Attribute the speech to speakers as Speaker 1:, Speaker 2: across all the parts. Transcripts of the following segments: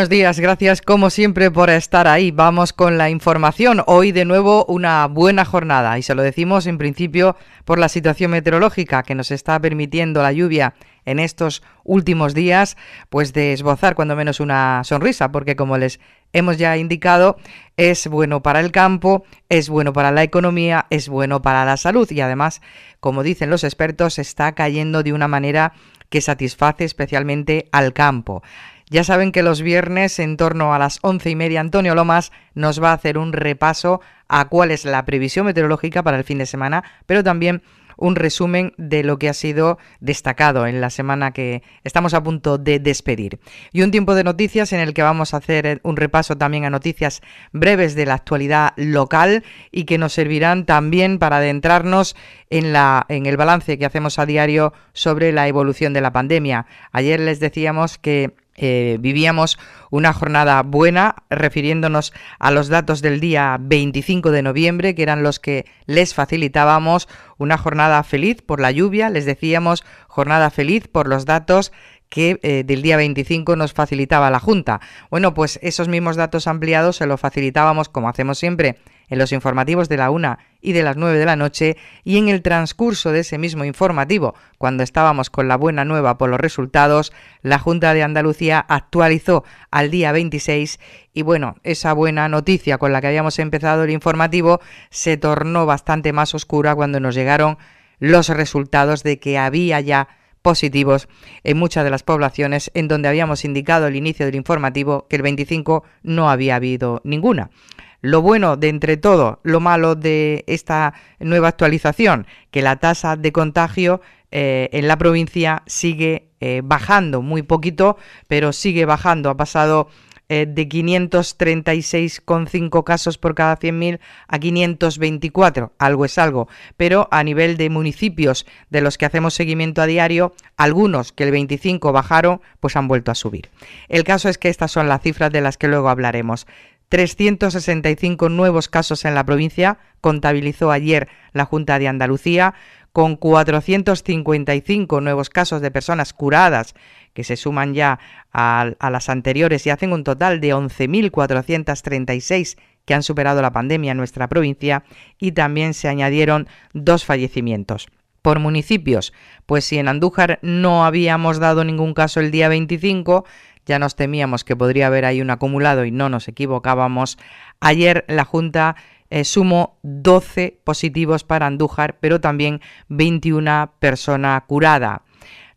Speaker 1: buenos días. Gracias como siempre por estar ahí. Vamos con la información. Hoy de nuevo una buena jornada y se lo decimos en principio por la situación meteorológica que nos está permitiendo la lluvia en estos últimos días, pues de esbozar cuando menos una sonrisa, porque como les hemos ya indicado, es bueno para el campo, es bueno para la economía, es bueno para la salud y además, como dicen los expertos, está cayendo de una manera que satisface especialmente al campo. Ya saben que los viernes, en torno a las once y media, Antonio Lomas nos va a hacer un repaso a cuál es la previsión meteorológica para el fin de semana, pero también un resumen de lo que ha sido destacado en la semana que estamos a punto de despedir. Y un tiempo de noticias en el que vamos a hacer un repaso también a noticias breves de la actualidad local y que nos servirán también para adentrarnos en, la, en el balance que hacemos a diario sobre la evolución de la pandemia. Ayer les decíamos que eh, vivíamos una jornada buena refiriéndonos a los datos del día 25 de noviembre, que eran los que les facilitábamos una jornada feliz por la lluvia, les decíamos jornada feliz por los datos que eh, del día 25 nos facilitaba la Junta. Bueno, pues esos mismos datos ampliados se los facilitábamos, como hacemos siempre, en los informativos de la 1 y de las 9 de la noche y en el transcurso de ese mismo informativo, cuando estábamos con la buena nueva por los resultados, la Junta de Andalucía actualizó al día 26 y bueno, esa buena noticia con la que habíamos empezado el informativo se tornó bastante más oscura cuando nos llegaron los resultados de que había ya positivos en muchas de las poblaciones en donde habíamos indicado al inicio del informativo que el 25 no había habido ninguna. Lo bueno de entre todo, lo malo de esta nueva actualización, que la tasa de contagio eh, en la provincia sigue eh, bajando muy poquito, pero sigue bajando. Ha pasado eh, de 536,5 casos por cada 100.000 a 524. Algo es algo. Pero a nivel de municipios de los que hacemos seguimiento a diario, algunos que el 25 bajaron, pues han vuelto a subir. El caso es que estas son las cifras de las que luego hablaremos. 365 nuevos casos en la provincia, contabilizó ayer la Junta de Andalucía, con 455 nuevos casos de personas curadas que se suman ya a, las anteriores y hacen un total de 11.436 que han superado la pandemia en nuestra provincia y también se añadieron dos fallecimientos por municipios. Pues si en Andújar no habíamos dado ningún caso el día 25, ya nos temíamos que podría haber ahí un acumulado y no nos equivocábamos. Ayer la Junta eh, sumó 12 positivos para Andújar, pero también 21 personas curadas.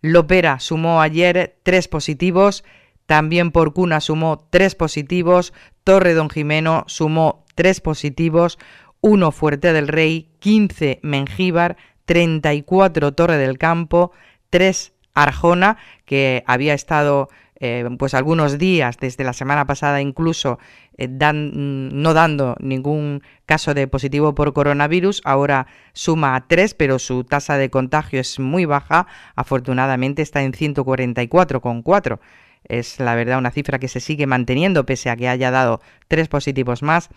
Speaker 1: Lopera sumó ayer tres positivos, también Porcuna sumó tres positivos, Torre Don Jimeno sumó tres positivos, uno Fuerte del Rey, 15 Mengíbar, 34 Torre del Campo, 3 Arjona, que había estado eh, pues algunos días, desde la semana pasada incluso, eh, dan, mm, no dando ningún caso de positivo por coronavirus, ahora suma a tres, pero su tasa de contagio es muy baja, afortunadamente está en 144,4. Es la verdad una cifra que se sigue manteniendo pese a que haya dado tres positivos más.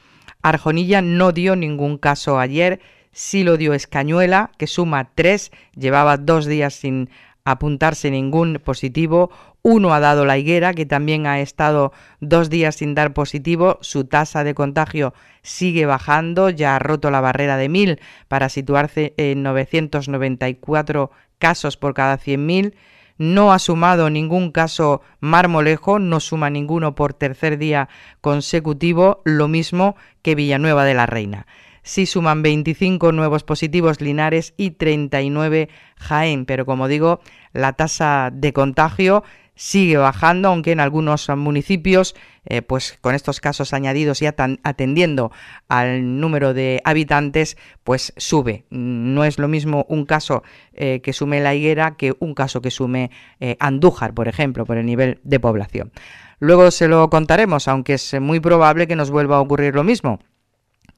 Speaker 1: Arjonilla no dio ningún caso ayer, sí lo dio Escañuela, que suma tres, llevaba dos días sin apuntarse ningún positivo. Uno ha dado la higuera, que también ha estado dos días sin dar positivo. Su tasa de contagio sigue bajando, ya ha roto la barrera de 1.000 para situarse en 994 casos por cada 100.000 no ha sumado ningún caso marmolejo, no suma ninguno por tercer día consecutivo, lo mismo que Villanueva de la Reina sí suman 25 nuevos positivos Linares y 39 Jaén, pero como digo, la tasa de contagio sigue bajando, aunque en algunos municipios, eh, pues con estos casos añadidos y atendiendo al número de habitantes, pues sube. No es lo mismo un caso eh, que sume La Higuera que un caso que sume eh, Andújar, por ejemplo, por el nivel de población. Luego se lo contaremos, aunque es muy probable que nos vuelva a ocurrir lo mismo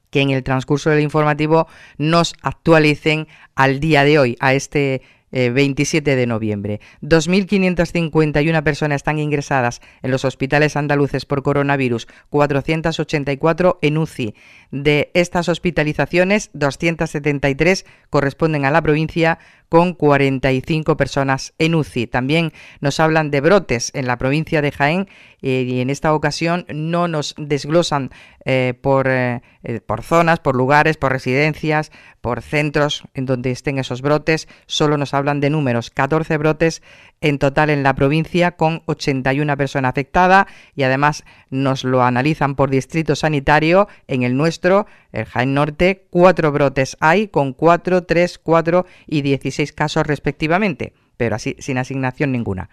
Speaker 1: que en el transcurso del informativo nos actualicen al día de hoy, a este 27 eh, de noviembre. 2.551 personas están ingresadas en los hospitales andaluces por coronavirus, 484 en UCI. De estas hospitalizaciones, 273 corresponden a la provincia, con 45 personas en UCI. También nos hablan de brotes en la provincia de Jaén eh, y en esta ocasión no nos desglosan eh, por, eh, por zonas, por lugares, por residencias, por centros en donde estén esos brotes, solo nos hablan de números, 14 brotes en total en la provincia con 81 personas afectadas y además nos lo analizan por distrito sanitario. En el nuestro, el Jaén Norte, cuatro brotes hay con cuatro 3, 4 y 16 casos respectivamente, pero así sin asignación ninguna.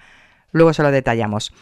Speaker 1: Luego se lo detallamos.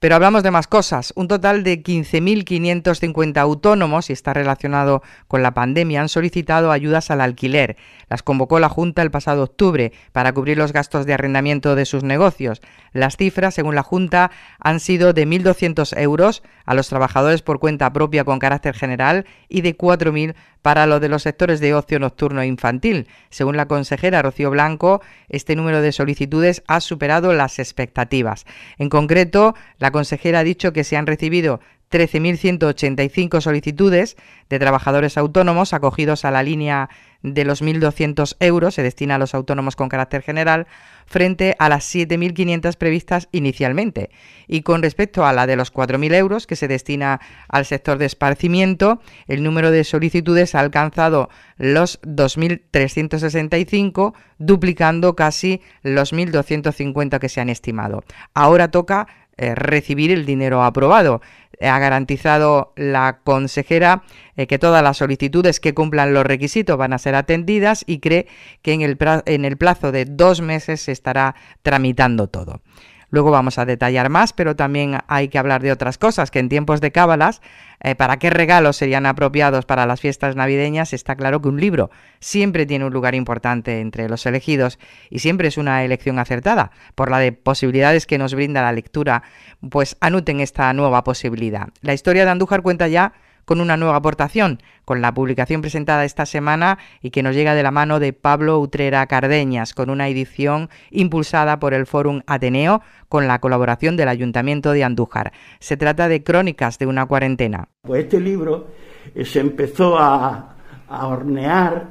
Speaker 1: Pero hablamos de más cosas. Un total de 15.550 autónomos, y está relacionado con la pandemia, han solicitado ayudas al alquiler. Las convocó la Junta el pasado octubre para cubrir los gastos de arrendamiento de sus negocios. Las cifras, según la Junta, han sido de 1.200 euros a los trabajadores por cuenta propia con carácter general y de 4.000 para los de los sectores de ocio nocturno e infantil. Según la consejera Rocío Blanco, este número de solicitudes ha superado las expectativas. En concreto, la consejera ha dicho que se han recibido 13.185 solicitudes de trabajadores autónomos acogidos a la línea de los 1.200 euros, se destina a los autónomos con carácter general, frente a las 7.500 previstas inicialmente. Y con respecto a la de los 4.000 euros, que se destina al sector de esparcimiento, el número de solicitudes ha alcanzado los 2.365, duplicando casi los 1.250 que se han estimado. Ahora toca eh, recibir el dinero aprobado. Ha garantizado la consejera eh, que todas las solicitudes que cumplan los requisitos van a ser atendidas y cree que en el plazo de dos meses se estará tramitando todo. Luego vamos a detallar más, pero también hay que hablar de otras cosas, que en tiempos de cábalas, eh, para qué regalos serían apropiados para las fiestas navideñas, está claro que un libro siempre tiene un lugar importante entre los elegidos y siempre es una elección acertada. Por la de posibilidades que nos brinda la lectura, pues anuten esta nueva posibilidad. La historia de Andújar cuenta ya con una nueva aportación, con la publicación presentada esta semana y que nos llega de la mano de Pablo Utrera Cardeñas, con una edición impulsada por el Fórum Ateneo con la colaboración del Ayuntamiento de Andújar. Se trata de Crónicas de una cuarentena.
Speaker 2: Pues este libro eh, se empezó a, hornear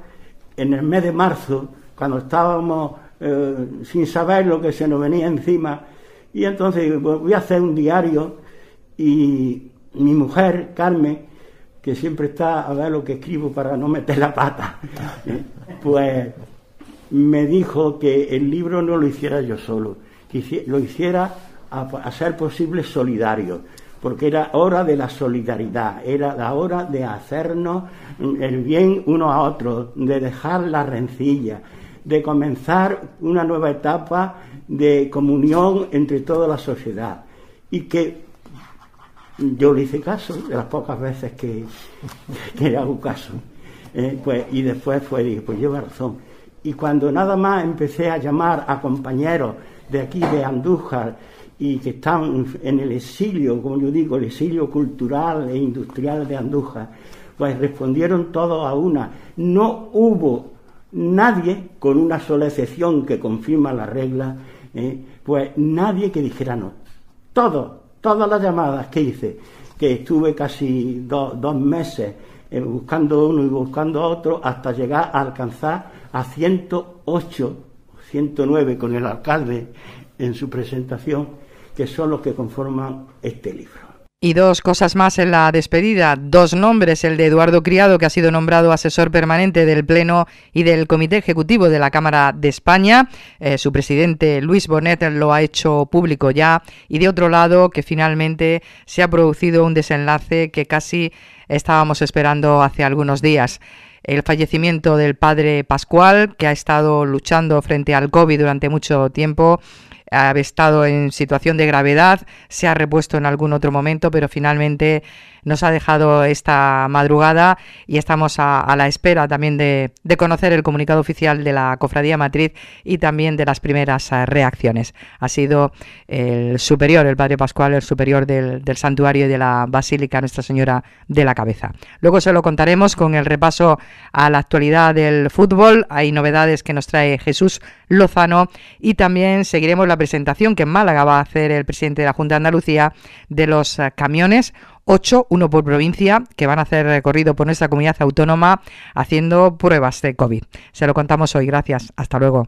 Speaker 2: en el mes de marzo, cuando estábamos eh, sin saber lo que se nos venía encima. Y entonces pues, voy a hacer un diario y mi mujer, Carmen, que siempre está a ver lo que escribo para no meter la pata, ¿Eh? pues me dijo que el libro no lo hiciera yo solo, que lo hiciera a, ser posible solidario, porque era hora de la solidaridad, era la hora de hacernos el bien uno a otro, de dejar la rencilla, de comenzar una nueva etapa de comunión entre toda la sociedad y que yo le hice caso, de las pocas veces que, le hago caso. Eh, pues, y después fue, dije, pues lleva razón. Y cuando nada más empecé a llamar a compañeros de aquí, de Andújar, y que están en el exilio, como yo digo, el exilio cultural e industrial de Andújar, pues respondieron todos a una. No hubo nadie, con una sola excepción que confirma la regla, eh, pues nadie que dijera no. Todos todas las llamadas que hice, que estuve casi dos meses eh, buscando uno y buscando otro, hasta llegar a alcanzar a 108, 109 con el alcalde en su presentación, que son los que conforman este libro.
Speaker 1: Y dos cosas más en la despedida. Dos nombres, el de Eduardo Criado, que ha sido nombrado asesor permanente del Pleno y del Comité Ejecutivo de la Cámara de España. Eh, su presidente Luis Bonet lo ha hecho público ya. Y de otro lado, que finalmente se ha producido un desenlace que casi estábamos esperando hace algunos días el fallecimiento del padre Pascual, que ha estado luchando frente al COVID durante mucho tiempo ha estado en situación de gravedad, se ha repuesto en algún otro momento, pero finalmente nos ha dejado esta madrugada y estamos a, la espera también de, conocer el comunicado oficial de la Cofradía Matriz y también de las primeras eh, reacciones. Ha sido el superior, el Padre Pascual, el superior del, del santuario y de la Basílica Nuestra Señora de la Cabeza. Luego se lo contaremos con el repaso a la actualidad del fútbol. Hay novedades que nos trae Jesús Lozano y también seguiremos la presentación que en Málaga va a hacer el presidente de la Junta de Andalucía de los eh, camiones 8, uno por provincia, que van a hacer recorrido por nuestra comunidad autónoma haciendo pruebas de COVID. Se lo contamos hoy. Gracias. Hasta luego.